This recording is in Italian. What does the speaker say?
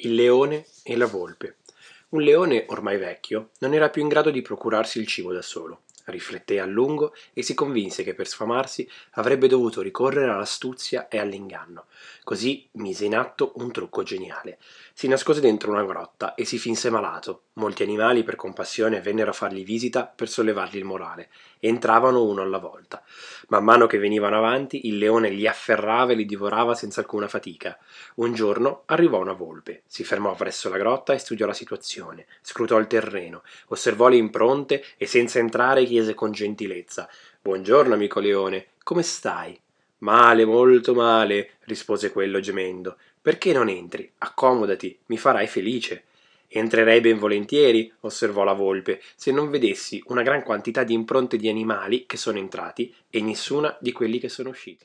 il leone e la volpe un leone ormai vecchio non era più in grado di procurarsi il cibo da solo rifletté a lungo e si convinse che per sfamarsi avrebbe dovuto ricorrere all'astuzia e all'inganno. Così mise in atto un trucco geniale. Si nascose dentro una grotta e si finse malato. Molti animali per compassione vennero a fargli visita per sollevargli il morale. Entravano uno alla volta. Man mano che venivano avanti, il leone li afferrava e li divorava senza alcuna fatica. Un giorno arrivò una volpe, si fermò presso la grotta e studiò la situazione, scrutò il terreno, osservò le impronte e senza entrare chi chiese con gentilezza buongiorno amico leone come stai male molto male rispose quello gemendo perché non entri accomodati mi farai felice entrerei ben volentieri osservò la volpe se non vedessi una gran quantità di impronte di animali che sono entrati e nessuna di quelli che sono usciti